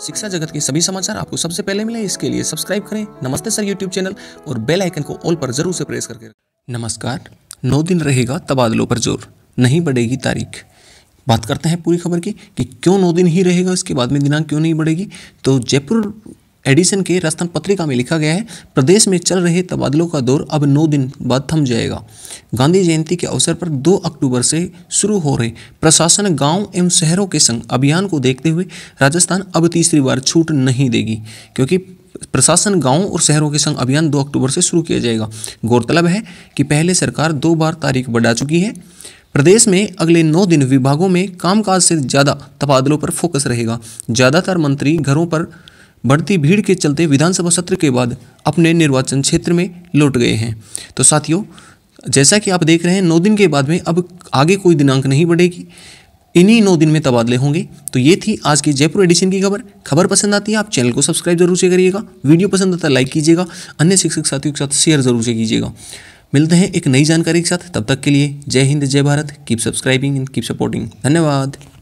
शिक्षा जगत के सभी समाचार आपको सबसे पहले मिले इसके लिए सब्सक्राइब करें नमस्ते सर यूट्यूब चैनल और बेल आइकन को ऑल पर जरूर से प्रेस करके नमस्कार नौ दिन रहेगा तबादलों पर जोर नहीं बढ़ेगी तारीख बात करते हैं पूरी खबर की कि क्यों नौ दिन ही रहेगा इसके बाद में दिनांक क्यों नहीं बढ़ेगी तो जयपुर एडिसन के राजस्थान पत्रिका में लिखा गया है प्रदेश में चल रहे तबादलों का दौर अब नौ दिन बाद थम जाएगा गांधी जयंती के अवसर पर 2 अक्टूबर से शुरू हो रहे प्रशासन गांव एवं शहरों के संग अभियान को देखते हुए राजस्थान अब तीसरी बार छूट नहीं देगी क्योंकि प्रशासन गांव और शहरों के संग अभियान 2 अक्टूबर से शुरू किया जाएगा गौरतलब है कि पहले सरकार दो बार तारीख बढ़ा चुकी है प्रदेश में अगले नौ दिन विभागों में कामकाज से ज़्यादा तबादलों पर फोकस रहेगा ज़्यादातर मंत्री घरों पर बढ़ती भीड़ के चलते विधानसभा सत्र के बाद अपने निर्वाचन क्षेत्र में लौट गए हैं तो साथियों जैसा कि आप देख रहे हैं नौ दिन के बाद में अब आगे कोई दिनांक नहीं बढ़ेगी इन्हीं नौ दिन में तबादले होंगे तो ये थी आज की जयपुर एडिशन की खबर खबर पसंद आती है आप चैनल को सब्सक्राइब जरूर से करिएगा वीडियो पसंद आता है लाइक कीजिएगा अन्य शिक्षक साथियों के साथ शेयर जरूर से कीजिएगा मिलते हैं एक नई जानकारी के साथ तब तक के लिए जय हिंद जय Bharat keep subscribing and keep supporting धन्यवाद